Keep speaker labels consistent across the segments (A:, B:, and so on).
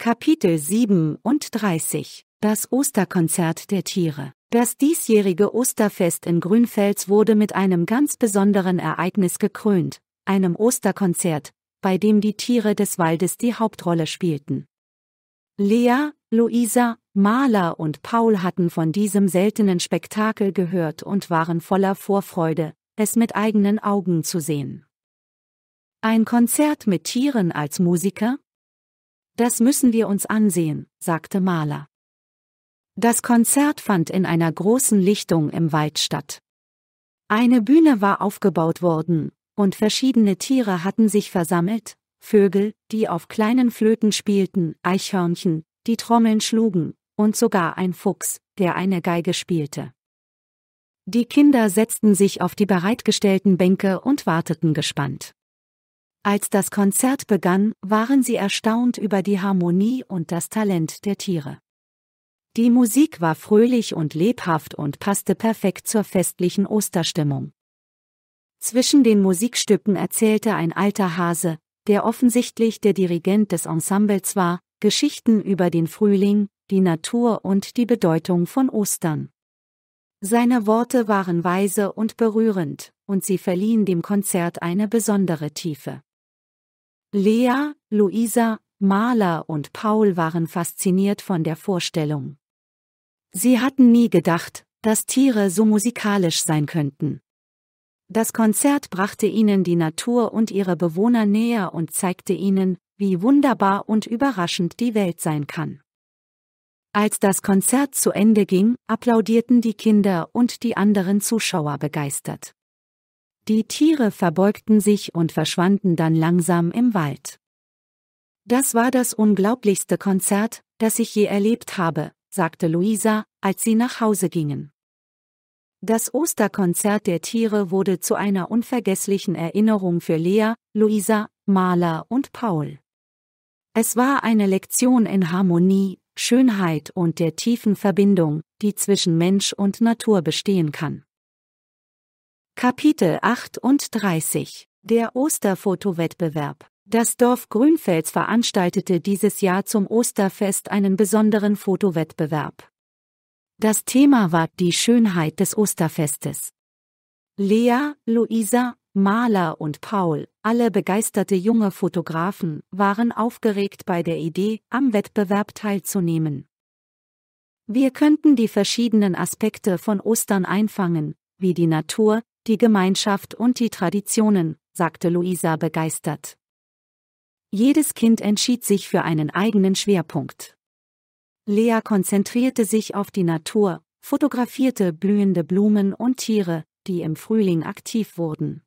A: Kapitel 37 Das Osterkonzert der Tiere Das diesjährige Osterfest in Grünfels wurde mit einem ganz besonderen Ereignis gekrönt, einem Osterkonzert, bei dem die Tiere des Waldes die Hauptrolle spielten. Lea, Luisa, Maler und Paul hatten von diesem seltenen Spektakel gehört und waren voller Vorfreude, es mit eigenen Augen zu sehen. Ein Konzert mit Tieren als Musiker? Das müssen wir uns ansehen, sagte Mahler. Das Konzert fand in einer großen Lichtung im Wald statt. Eine Bühne war aufgebaut worden, und verschiedene Tiere hatten sich versammelt, Vögel, die auf kleinen Flöten spielten, Eichhörnchen, die Trommeln schlugen, und sogar ein Fuchs, der eine Geige spielte. Die Kinder setzten sich auf die bereitgestellten Bänke und warteten gespannt. Als das Konzert begann, waren sie erstaunt über die Harmonie und das Talent der Tiere. Die Musik war fröhlich und lebhaft und passte perfekt zur festlichen Osterstimmung. Zwischen den Musikstücken erzählte ein alter Hase, der offensichtlich der Dirigent des Ensembles war, Geschichten über den Frühling, die Natur und die Bedeutung von Ostern. Seine Worte waren weise und berührend, und sie verliehen dem Konzert eine besondere Tiefe. Lea, Luisa, Maler und Paul waren fasziniert von der Vorstellung. Sie hatten nie gedacht, dass Tiere so musikalisch sein könnten. Das Konzert brachte ihnen die Natur und ihre Bewohner näher und zeigte ihnen, wie wunderbar und überraschend die Welt sein kann. Als das Konzert zu Ende ging, applaudierten die Kinder und die anderen Zuschauer begeistert. Die Tiere verbeugten sich und verschwanden dann langsam im Wald. Das war das unglaublichste Konzert, das ich je erlebt habe, sagte Luisa, als sie nach Hause gingen. Das Osterkonzert der Tiere wurde zu einer unvergesslichen Erinnerung für Lea, Luisa, Maler und Paul. Es war eine Lektion in Harmonie, Schönheit und der tiefen Verbindung, die zwischen Mensch und Natur bestehen kann. Kapitel 38 Der Osterfotowettbewerb Das Dorf Grünfels veranstaltete dieses Jahr zum Osterfest einen besonderen Fotowettbewerb. Das Thema war die Schönheit des Osterfestes. Lea, Luisa, Maler und Paul, alle begeisterte junge Fotografen, waren aufgeregt bei der Idee, am Wettbewerb teilzunehmen. Wir könnten die verschiedenen Aspekte von Ostern einfangen, wie die Natur, die Gemeinschaft und die Traditionen, sagte Luisa begeistert. Jedes Kind entschied sich für einen eigenen Schwerpunkt. Lea konzentrierte sich auf die Natur, fotografierte blühende Blumen und Tiere, die im Frühling aktiv wurden.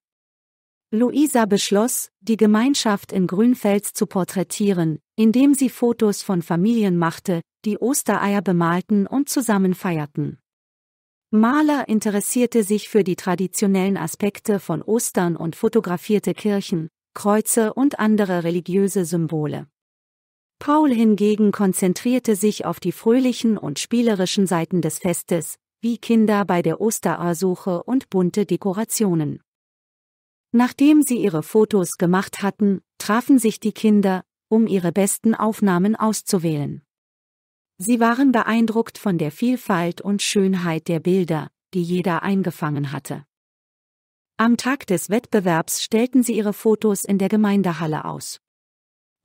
A: Luisa beschloss, die Gemeinschaft in Grünfels zu porträtieren, indem sie Fotos von Familien machte, die Ostereier bemalten und zusammen feierten. Maler interessierte sich für die traditionellen Aspekte von Ostern und fotografierte Kirchen, Kreuze und andere religiöse Symbole. Paul hingegen konzentrierte sich auf die fröhlichen und spielerischen Seiten des Festes, wie Kinder bei der Osterersuche und bunte Dekorationen. Nachdem sie ihre Fotos gemacht hatten, trafen sich die Kinder, um ihre besten Aufnahmen auszuwählen. Sie waren beeindruckt von der Vielfalt und Schönheit der Bilder, die jeder eingefangen hatte. Am Tag des Wettbewerbs stellten sie ihre Fotos in der Gemeindehalle aus.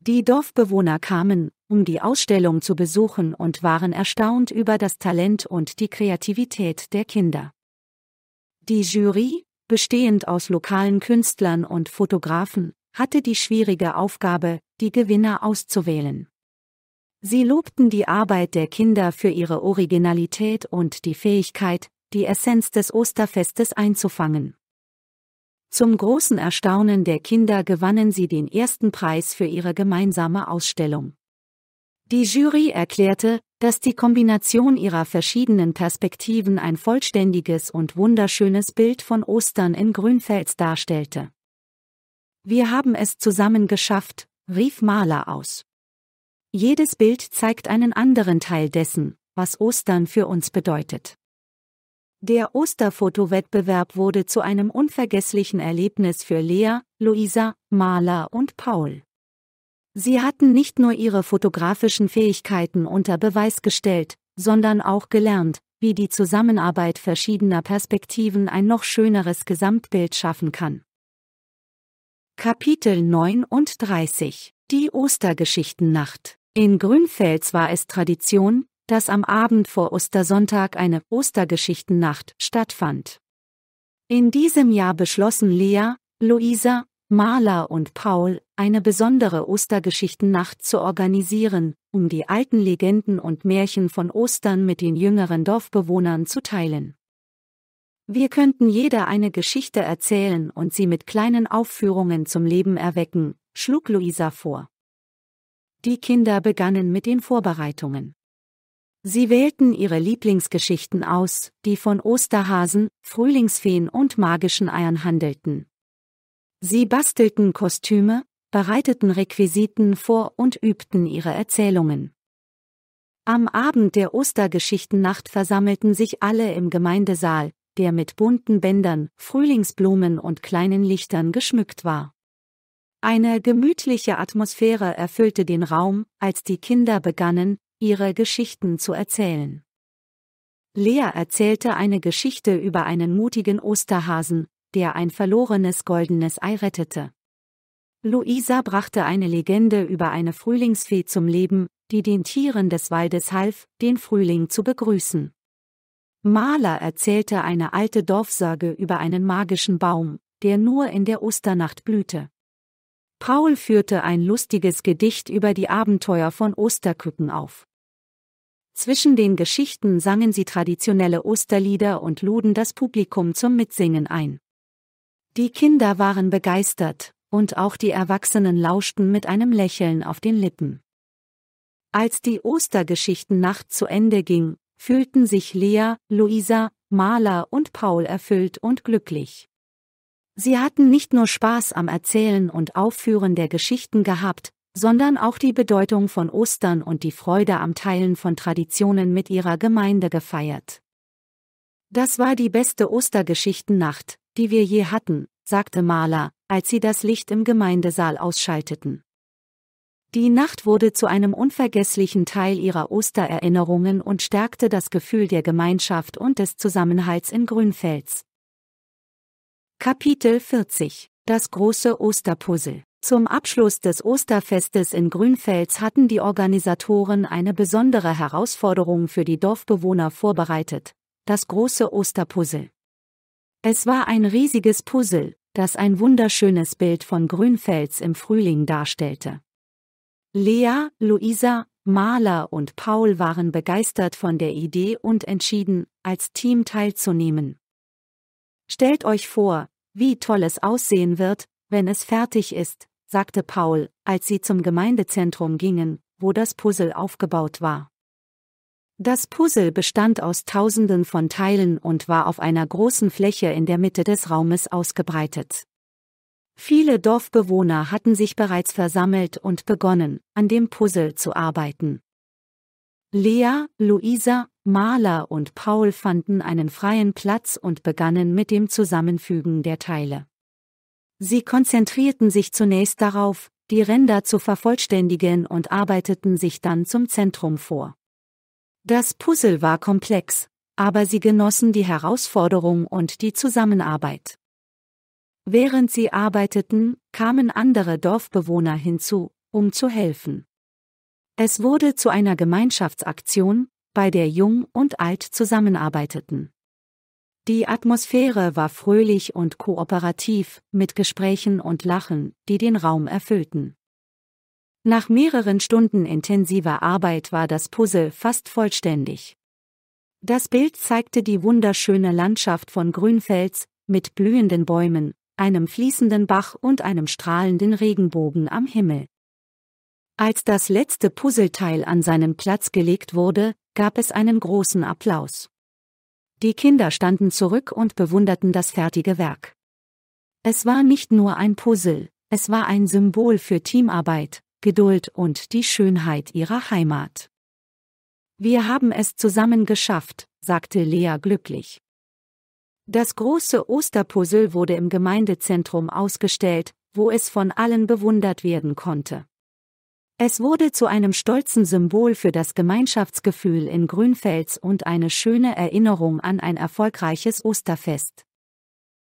A: Die Dorfbewohner kamen, um die Ausstellung zu besuchen und waren erstaunt über das Talent und die Kreativität der Kinder. Die Jury, bestehend aus lokalen Künstlern und Fotografen, hatte die schwierige Aufgabe, die Gewinner auszuwählen. Sie lobten die Arbeit der Kinder für ihre Originalität und die Fähigkeit, die Essenz des Osterfestes einzufangen. Zum großen Erstaunen der Kinder gewannen sie den ersten Preis für ihre gemeinsame Ausstellung. Die Jury erklärte, dass die Kombination ihrer verschiedenen Perspektiven ein vollständiges und wunderschönes Bild von Ostern in Grünfels darstellte. Wir haben es zusammen geschafft, rief Mahler aus. Jedes Bild zeigt einen anderen Teil dessen, was Ostern für uns bedeutet. Der Osterfotowettbewerb wurde zu einem unvergesslichen Erlebnis für Lea, Luisa, Maler und Paul. Sie hatten nicht nur ihre fotografischen Fähigkeiten unter Beweis gestellt, sondern auch gelernt, wie die Zusammenarbeit verschiedener Perspektiven ein noch schöneres Gesamtbild schaffen kann. Kapitel 39 Die Ostergeschichtennacht in Grünfels war es Tradition, dass am Abend vor Ostersonntag eine Ostergeschichtennacht stattfand. In diesem Jahr beschlossen Lea, Luisa, Marla und Paul, eine besondere Ostergeschichtennacht zu organisieren, um die alten Legenden und Märchen von Ostern mit den jüngeren Dorfbewohnern zu teilen. Wir könnten jeder eine Geschichte erzählen und sie mit kleinen Aufführungen zum Leben erwecken, schlug Luisa vor. Die Kinder begannen mit den Vorbereitungen. Sie wählten ihre Lieblingsgeschichten aus, die von Osterhasen, Frühlingsfeen und magischen Eiern handelten. Sie bastelten Kostüme, bereiteten Requisiten vor und übten ihre Erzählungen. Am Abend der Ostergeschichtennacht versammelten sich alle im Gemeindesaal, der mit bunten Bändern, Frühlingsblumen und kleinen Lichtern geschmückt war. Eine gemütliche Atmosphäre erfüllte den Raum, als die Kinder begannen, ihre Geschichten zu erzählen. Lea erzählte eine Geschichte über einen mutigen Osterhasen, der ein verlorenes goldenes Ei rettete. Luisa brachte eine Legende über eine Frühlingsfee zum Leben, die den Tieren des Waldes half, den Frühling zu begrüßen. Maler erzählte eine alte Dorfsage über einen magischen Baum, der nur in der Osternacht blühte. Paul führte ein lustiges Gedicht über die Abenteuer von Osterküken auf. Zwischen den Geschichten sangen sie traditionelle Osterlieder und luden das Publikum zum Mitsingen ein. Die Kinder waren begeistert, und auch die Erwachsenen lauschten mit einem Lächeln auf den Lippen. Als die Ostergeschichtennacht zu Ende ging, fühlten sich Lea, Luisa, Marla und Paul erfüllt und glücklich. Sie hatten nicht nur Spaß am Erzählen und Aufführen der Geschichten gehabt, sondern auch die Bedeutung von Ostern und die Freude am Teilen von Traditionen mit ihrer Gemeinde gefeiert. Das war die beste Ostergeschichtennacht, die wir je hatten, sagte Mahler, als sie das Licht im Gemeindesaal ausschalteten. Die Nacht wurde zu einem unvergesslichen Teil ihrer Ostererinnerungen und stärkte das Gefühl der Gemeinschaft und des Zusammenhalts in Grünfels. Kapitel 40 Das große Osterpuzzle Zum Abschluss des Osterfestes in Grünfels hatten die Organisatoren eine besondere Herausforderung für die Dorfbewohner vorbereitet. Das große Osterpuzzle. Es war ein riesiges Puzzle, das ein wunderschönes Bild von Grünfels im Frühling darstellte. Lea, Luisa, Maler und Paul waren begeistert von der Idee und entschieden, als Team teilzunehmen. Stellt euch vor, wie toll es aussehen wird, wenn es fertig ist, sagte Paul, als sie zum Gemeindezentrum gingen, wo das Puzzle aufgebaut war. Das Puzzle bestand aus Tausenden von Teilen und war auf einer großen Fläche in der Mitte des Raumes ausgebreitet. Viele Dorfbewohner hatten sich bereits versammelt und begonnen, an dem Puzzle zu arbeiten. Lea, Luisa, Maler und Paul fanden einen freien Platz und begannen mit dem Zusammenfügen der Teile. Sie konzentrierten sich zunächst darauf, die Ränder zu vervollständigen und arbeiteten sich dann zum Zentrum vor. Das Puzzle war komplex, aber sie genossen die Herausforderung und die Zusammenarbeit. Während sie arbeiteten, kamen andere Dorfbewohner hinzu, um zu helfen. Es wurde zu einer Gemeinschaftsaktion, bei der Jung und Alt zusammenarbeiteten. Die Atmosphäre war fröhlich und kooperativ, mit Gesprächen und Lachen, die den Raum erfüllten. Nach mehreren Stunden intensiver Arbeit war das Puzzle fast vollständig. Das Bild zeigte die wunderschöne Landschaft von Grünfels, mit blühenden Bäumen, einem fließenden Bach und einem strahlenden Regenbogen am Himmel. Als das letzte Puzzleteil an seinen Platz gelegt wurde, gab es einen großen Applaus. Die Kinder standen zurück und bewunderten das fertige Werk. Es war nicht nur ein Puzzle, es war ein Symbol für Teamarbeit, Geduld und die Schönheit ihrer Heimat. Wir haben es zusammen geschafft, sagte Lea glücklich. Das große Osterpuzzle wurde im Gemeindezentrum ausgestellt, wo es von allen bewundert werden konnte. Es wurde zu einem stolzen Symbol für das Gemeinschaftsgefühl in Grünfels und eine schöne Erinnerung an ein erfolgreiches Osterfest.